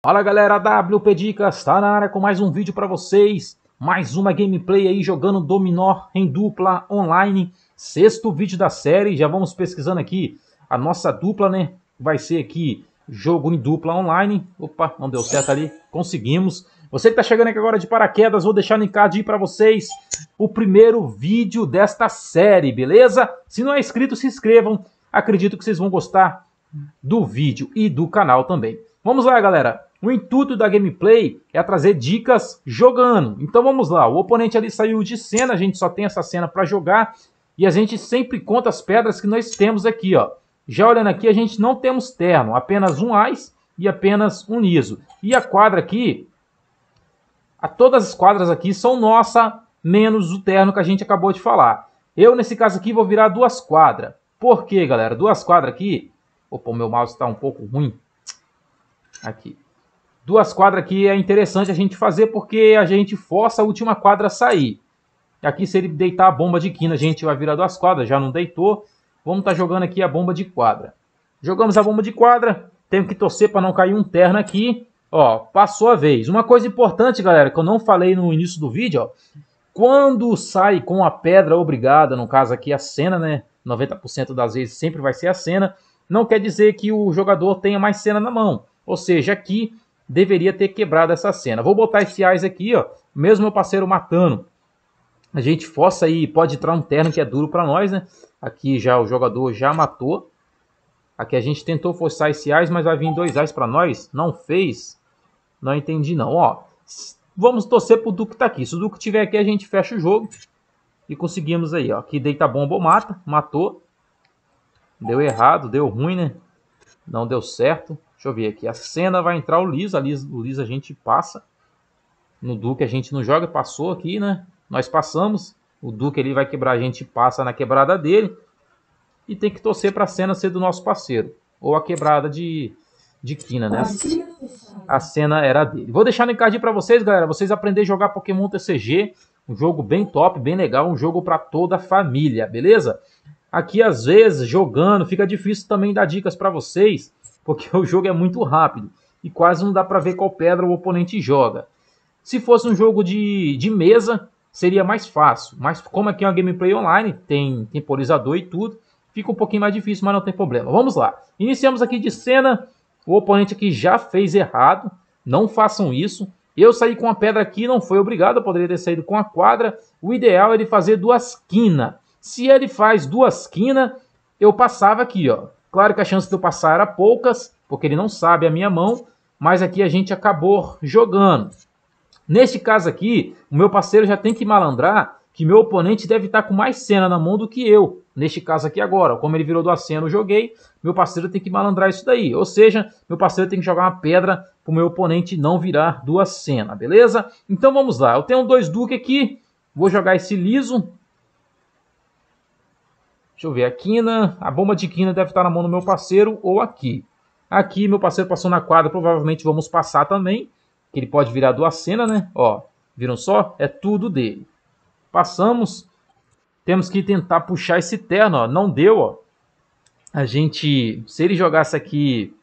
Fala galera, WP Dicas, está na área com mais um vídeo para vocês, mais uma gameplay aí jogando dominó em dupla online, sexto vídeo da série, já vamos pesquisando aqui a nossa dupla, né, vai ser aqui jogo em dupla online, opa, não deu certo ali, conseguimos. Você que tá chegando aqui agora de paraquedas, vou deixar linkado aí para vocês o primeiro vídeo desta série, beleza? Se não é inscrito, se inscrevam, acredito que vocês vão gostar do vídeo e do canal também. Vamos lá, galera! O intuito da gameplay é trazer dicas jogando. Então vamos lá, o oponente ali saiu de cena, a gente só tem essa cena para jogar e a gente sempre conta as pedras que nós temos aqui, ó. Já olhando aqui, a gente não temos terno, apenas um ice e apenas um niso. E a quadra aqui, a todas as quadras aqui são nossa, menos o terno que a gente acabou de falar. Eu, nesse caso aqui, vou virar duas quadras. Por quê, galera? Duas quadras aqui... Opa, o meu mouse está um pouco ruim. Aqui duas quadras que é interessante a gente fazer porque a gente força a última quadra a sair. Aqui, se ele deitar a bomba de quina, a gente vai virar duas quadras, já não deitou. Vamos estar tá jogando aqui a bomba de quadra. Jogamos a bomba de quadra, Tenho que torcer para não cair um terno aqui. Ó, passou a vez. Uma coisa importante, galera, que eu não falei no início do vídeo, ó. Quando sai com a pedra obrigada, no caso aqui a cena, né? 90% das vezes sempre vai ser a cena. Não quer dizer que o jogador tenha mais cena na mão. Ou seja, aqui deveria ter quebrado essa cena. Vou botar esse AIS aqui, ó, mesmo meu parceiro matando. A gente força aí, pode entrar um terno que é duro para nós, né? Aqui já o jogador já matou. Aqui a gente tentou forçar esse AIS, mas vai vir dois AIS para nós. Não fez? Não entendi não, ó. Vamos torcer pro Duque tá aqui. Se o Duque tiver aqui, a gente fecha o jogo. E conseguimos aí, ó. Aqui deita bomba ou mata. Matou. Deu errado, deu ruim, né? Não deu certo. Deixa eu ver aqui. A cena vai entrar o Liz. A Liz, o Liz a gente passa. No Duque a gente não joga. Passou aqui, né? Nós passamos. O Duque ele vai quebrar a gente passa na quebrada dele. E tem que torcer para a cena ser do nosso parceiro. Ou a quebrada de, de quina, né? A cena era dele. Vou deixar no card para vocês, galera. Vocês aprenderem a jogar Pokémon TCG. Um jogo bem top, bem legal. Um jogo para toda a família, beleza? Aqui, às vezes, jogando, fica difícil também dar dicas para vocês porque o jogo é muito rápido e quase não dá para ver qual pedra o oponente joga. Se fosse um jogo de, de mesa, seria mais fácil, mas como aqui é uma gameplay online, tem temporizador e tudo, fica um pouquinho mais difícil, mas não tem problema. Vamos lá. Iniciamos aqui de cena, o oponente aqui já fez errado, não façam isso. Eu saí com a pedra aqui, não foi obrigado, eu poderia ter saído com a quadra. O ideal é ele fazer duas quinas. Se ele faz duas quinas, eu passava aqui, ó. Claro que a chance de eu passar era poucas, porque ele não sabe a minha mão, mas aqui a gente acabou jogando. Neste caso aqui, o meu parceiro já tem que malandrar que meu oponente deve estar com mais cena na mão do que eu. Neste caso aqui agora, como ele virou do aceno, eu joguei, meu parceiro tem que malandrar isso daí. Ou seja, meu parceiro tem que jogar uma pedra para o meu oponente não virar duas aceno, beleza? Então vamos lá, eu tenho dois duques aqui, vou jogar esse liso, Deixa eu ver, a quina, a bomba de quina deve estar na mão do meu parceiro ou aqui. Aqui, meu parceiro passou na quadra, provavelmente vamos passar também. Que ele pode virar do cenas, né? Ó, viram só? É tudo dele. Passamos. Temos que tentar puxar esse terno, ó. Não deu, ó. A gente, se ele jogasse aqui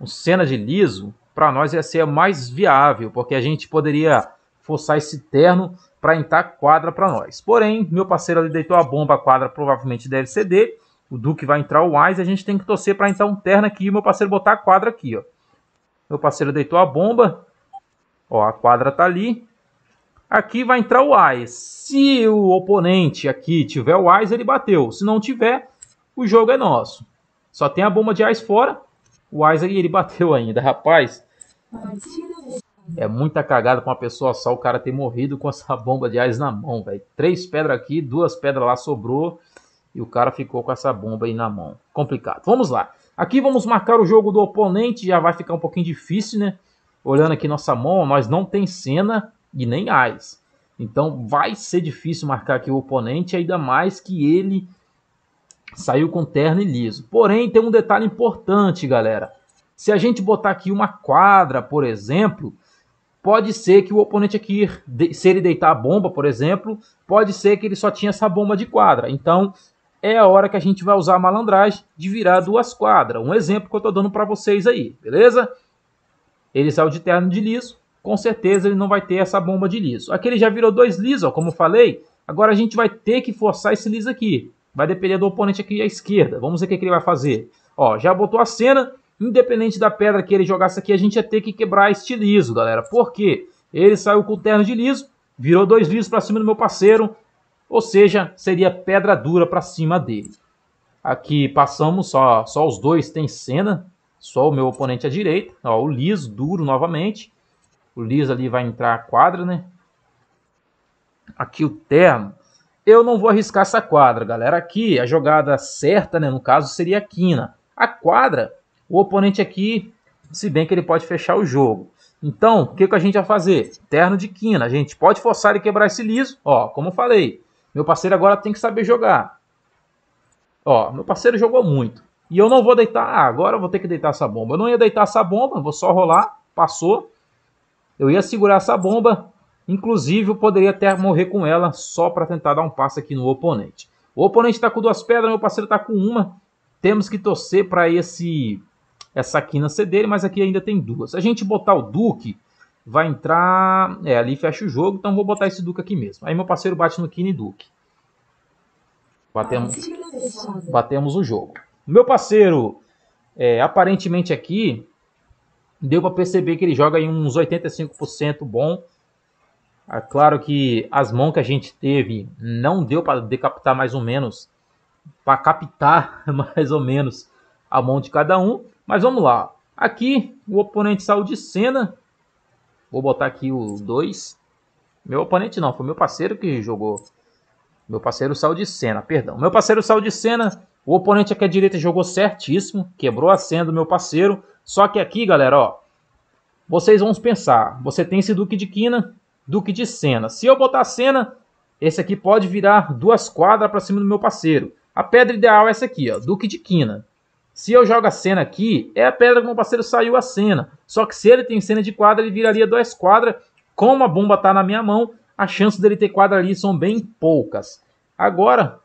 um cena de liso, para nós ia ser mais viável, porque a gente poderia forçar esse terno para entrar quadra para nós. Porém, meu parceiro ali deitou a bomba, a quadra provavelmente deve ceder. O Duque vai entrar o Wise, a gente tem que torcer para entrar um terno aqui e meu parceiro botar a quadra aqui, ó. Meu parceiro deitou a bomba. Ó, a quadra tá ali. Aqui vai entrar o Wise. Se o oponente aqui tiver o Wise, ele bateu. Se não tiver, o jogo é nosso. Só tem a bomba de Ice fora. O Wise aí, ele bateu ainda, rapaz. Ai, é muita cagada com uma pessoa só o cara ter morrido com essa bomba de ares na mão, velho. Três pedras aqui, duas pedras lá sobrou e o cara ficou com essa bomba aí na mão. Complicado. Vamos lá. Aqui vamos marcar o jogo do oponente, já vai ficar um pouquinho difícil, né? Olhando aqui nossa mão, nós não tem cena e nem ares. Então vai ser difícil marcar aqui o oponente, ainda mais que ele saiu com terno e liso. Porém, tem um detalhe importante, galera. Se a gente botar aqui uma quadra, por exemplo, pode ser que o oponente aqui, se ele deitar a bomba, por exemplo, pode ser que ele só tinha essa bomba de quadra. Então, é a hora que a gente vai usar a malandragem de virar duas quadras. Um exemplo que eu estou dando para vocês aí, beleza? Ele saiu de terno de liso, com certeza ele não vai ter essa bomba de liso. Aqui ele já virou dois lisos, como eu falei. Agora a gente vai ter que forçar esse liso aqui. Vai depender do oponente aqui à esquerda. Vamos ver o que, que ele vai fazer. Ó, já botou a cena, Independente da pedra que ele jogasse aqui, a gente ia ter que quebrar este liso, galera. Por quê? Ele saiu com o terno de liso, virou dois lisos para cima do meu parceiro. Ou seja, seria pedra dura para cima dele. Aqui passamos, só, só os dois tem cena. Só o meu oponente à direita. Ó, o liso, duro novamente. O liso ali vai entrar a quadra, né? Aqui o terno. Eu não vou arriscar essa quadra, galera. Aqui a jogada certa, né? No caso, seria a quina. A quadra o oponente aqui, se bem que ele pode fechar o jogo. Então, o que, que a gente vai fazer? Terno de quina. A gente pode forçar ele quebrar esse liso. Ó, como eu falei, meu parceiro agora tem que saber jogar. Ó, meu parceiro jogou muito. E eu não vou deitar. Ah, agora eu vou ter que deitar essa bomba. Eu não ia deitar essa bomba, vou só rolar. Passou. Eu ia segurar essa bomba. Inclusive, eu poderia até morrer com ela só para tentar dar um passo aqui no oponente. O oponente está com duas pedras, meu parceiro está com uma. Temos que torcer para esse essa quina C dele, mas aqui ainda tem duas. A gente botar o Duque, vai entrar... É, ali fecha o jogo, então vou botar esse Duque aqui mesmo. Aí meu parceiro bate no quina e Duque. Batemos, batemos o jogo. Meu parceiro, é, aparentemente aqui, deu para perceber que ele joga em uns 85% bom. É claro que as mãos que a gente teve não deu para decapitar mais ou menos, para captar mais ou menos a mão de cada um. Mas vamos lá. Aqui o oponente saiu de cena. Vou botar aqui o 2. Meu oponente não, foi meu parceiro que jogou. Meu parceiro saiu de cena, perdão. Meu parceiro saiu de cena. O oponente aqui à direita jogou certíssimo. Quebrou a cena do meu parceiro. Só que aqui, galera, ó. Vocês vão pensar. Você tem esse duque de quina, duque de cena. Se eu botar cena, esse aqui pode virar duas quadras para cima do meu parceiro. A pedra ideal é essa aqui, ó. Duque de quina. Se eu jogo a cena aqui, é a pedra que meu parceiro saiu a cena. Só que se ele tem cena de quadra, ele viraria duas quadras. Como a bomba tá na minha mão, as chances dele ter quadra ali são bem poucas. Agora,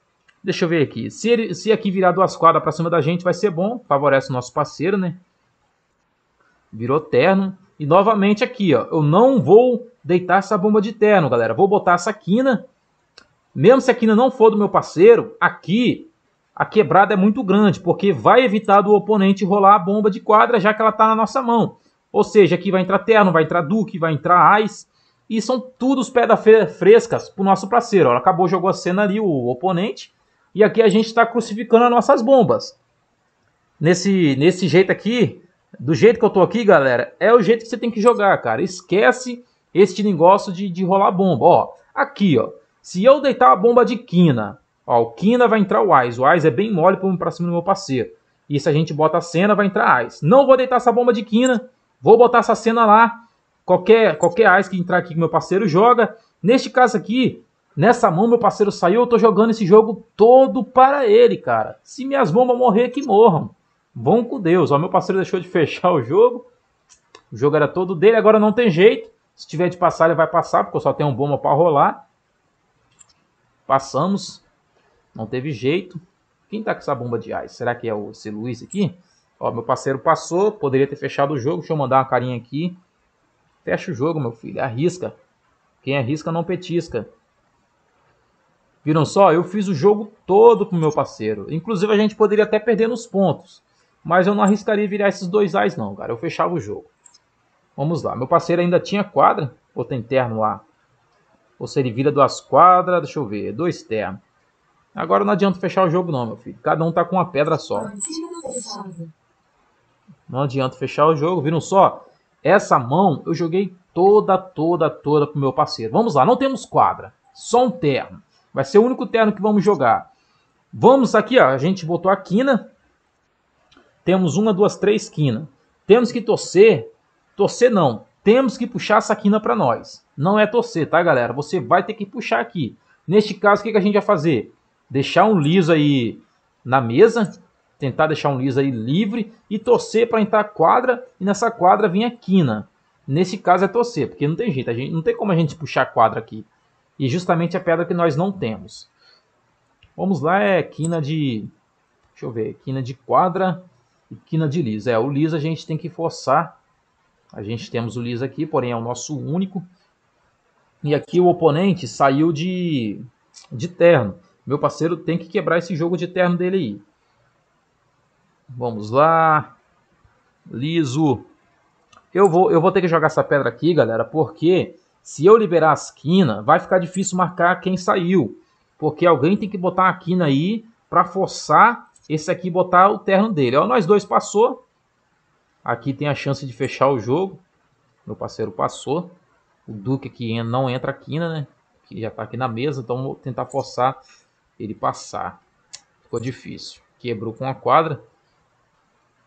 deixa eu ver aqui. Se, ele, se aqui virar duas quadras para cima da gente, vai ser bom. Favorece o nosso parceiro, né? Virou terno. E novamente aqui, ó. Eu não vou deitar essa bomba de terno, galera. Vou botar essa quina. Mesmo se a quina não for do meu parceiro, aqui a quebrada é muito grande, porque vai evitar do oponente rolar a bomba de quadra, já que ela está na nossa mão. Ou seja, aqui vai entrar Terno, vai entrar Duque, vai entrar Ais, e são todos pedras frescas para o nosso parceiro. Ela acabou, jogou a cena ali, o oponente, e aqui a gente está crucificando as nossas bombas. Nesse, nesse jeito aqui, do jeito que eu tô aqui, galera, é o jeito que você tem que jogar, cara. Esquece este negócio de, de rolar bomba, ó. Aqui, ó. Se eu deitar a bomba de quina Ó, o Kina vai entrar o Ais. O Ais é bem mole pra cima do meu parceiro. E se a gente bota a cena, vai entrar Ais. Não vou deitar essa bomba de Kina. Vou botar essa cena lá. Qualquer, qualquer Ais que entrar aqui que meu parceiro joga. Neste caso aqui, nessa mão meu parceiro saiu. Eu tô jogando esse jogo todo para ele, cara. Se minhas bombas morrer, que morram. Bom com Deus. Ó, meu parceiro deixou de fechar o jogo. O jogo era todo dele. Agora não tem jeito. Se tiver de passar, ele vai passar, porque eu só tenho um bomba para rolar. Passamos. Não teve jeito. Quem tá com essa bomba de ice? Será que é o C. Luiz aqui? Ó, meu parceiro passou, poderia ter fechado o jogo. Deixa eu mandar uma carinha aqui. Fecha o jogo, meu filho. Arrisca. Quem arrisca não petisca. Viram só? Eu fiz o jogo todo pro meu parceiro. Inclusive, a gente poderia até perder nos pontos. Mas eu não arriscaria virar esses dois ais, não, cara. Eu fechava o jogo. Vamos lá. Meu parceiro ainda tinha quadra. Ou tem terno lá? Ou se ele vira duas quadras? Deixa eu ver. Dois ternos. Agora não adianta fechar o jogo não, meu filho. Cada um tá com uma pedra só. É não adianta fechar o jogo, viram só? Essa mão eu joguei toda, toda, toda pro meu parceiro. Vamos lá, não temos quadra, só um terno. Vai ser o único terno que vamos jogar. Vamos aqui, ó, a gente botou a quina. Temos uma, duas, três quina. Temos que torcer, torcer não, temos que puxar essa quina para nós. Não é torcer, tá, galera? Você vai ter que puxar aqui. Neste caso, o que a gente vai fazer? deixar um liso aí na mesa, tentar deixar um liso aí livre e torcer para entrar quadra e nessa quadra vir a quina. Nesse caso é torcer, porque não tem jeito, a gente, não tem como a gente puxar a quadra aqui. E justamente a pedra que nós não temos. Vamos lá, é quina de... Deixa eu ver, quina de quadra e quina de liso. É, o liso a gente tem que forçar. A gente temos o liso aqui, porém é o nosso único. E aqui o oponente saiu de, de terno. Meu parceiro tem que quebrar esse jogo de terno dele aí. Vamos lá. Liso. Eu vou, eu vou ter que jogar essa pedra aqui, galera, porque se eu liberar as quina, vai ficar difícil marcar quem saiu. Porque alguém tem que botar a quina aí para forçar esse aqui botar o terno dele. Ó, nós dois passou. Aqui tem a chance de fechar o jogo. Meu parceiro passou. O Duque aqui não entra a quina, né? Que já tá aqui na mesa, então vou tentar forçar ele passar. Ficou difícil. Quebrou com a quadra.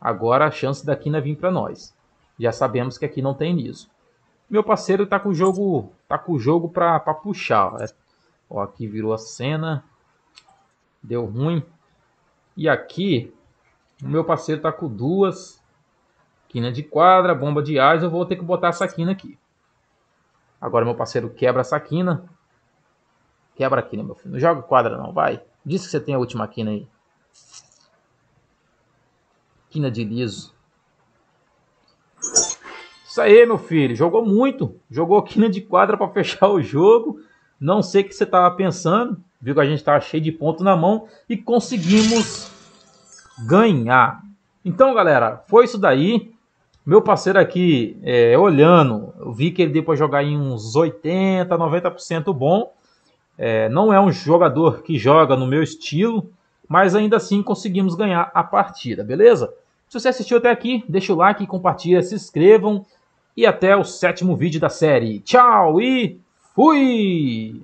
Agora a chance da Quina vir para nós. Já sabemos que aqui não tem nisso. Meu parceiro está com o jogo, tá com o jogo para puxar, ó. É, ó, aqui virou a cena. Deu ruim. E aqui o meu parceiro está com duas quina de quadra, bomba de ás, eu vou ter que botar essa quina aqui. Agora meu parceiro quebra essa quina, Quebra a quina, né, meu filho. Não joga quadra, não, vai. Diz que você tem a última quina aí. Quina de liso. Isso aí, meu filho. Jogou muito. Jogou quina de quadra para fechar o jogo. Não sei o que você estava pensando. Viu que a gente estava cheio de ponto na mão. E conseguimos ganhar. Então, galera, foi isso daí. Meu parceiro aqui, é, olhando, eu vi que ele depois jogar em uns 80%, 90% bom. É, não é um jogador que joga no meu estilo, mas ainda assim conseguimos ganhar a partida, beleza? Se você assistiu até aqui, deixa o like, compartilha, se inscrevam e até o sétimo vídeo da série. Tchau e fui!